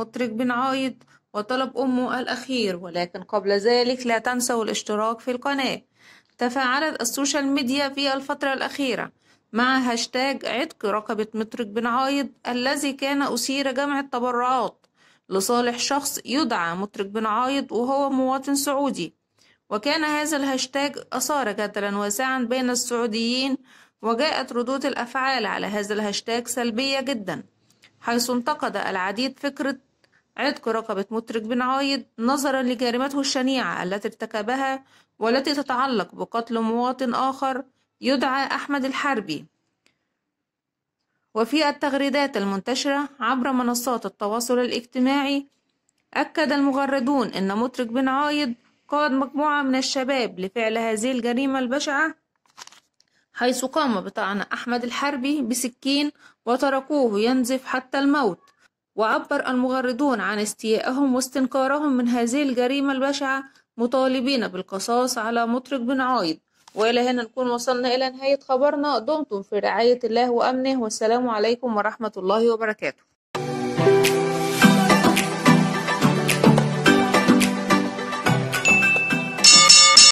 مطرق بن عايض وطلب أمه الأخير ولكن قبل ذلك لا تنسوا الاشتراك في القناة تفاعلت السوشيال ميديا في الفترة الأخيرة مع هاشتاج عتق رقبة مطرق بن عايض الذي كان أسير جمع التبرعات لصالح شخص يدعى مطرق بن عايض وهو مواطن سعودي وكان هذا الهاشتاج أثار جدلا واسعا بين السعوديين وجاءت ردود الأفعال على هذا الهاشتاج سلبية جدا حيث انتقد العديد فكرة عتق رقبة مترك بن عايض نظرا لجريمته الشنيعة التي ارتكبها والتي تتعلق بقتل مواطن آخر يدعى أحمد الحربي وفي التغريدات المنتشرة عبر منصات التواصل الاجتماعي أكد المغردون أن مترك بن عايض قاد مجموعة من الشباب لفعل هذه الجريمة البشعة حيث قام بطعن أحمد الحربي بسكين وتركوه ينزف حتى الموت وعبر المغردون عن استيائهم واستنكارهم من هذه الجريمة البشعة مطالبين بالقصاص على مطرق بن عايض وإلى هنا نكون وصلنا إلى نهاية خبرنا دمتم في رعاية الله وأمنه والسلام عليكم ورحمة الله وبركاته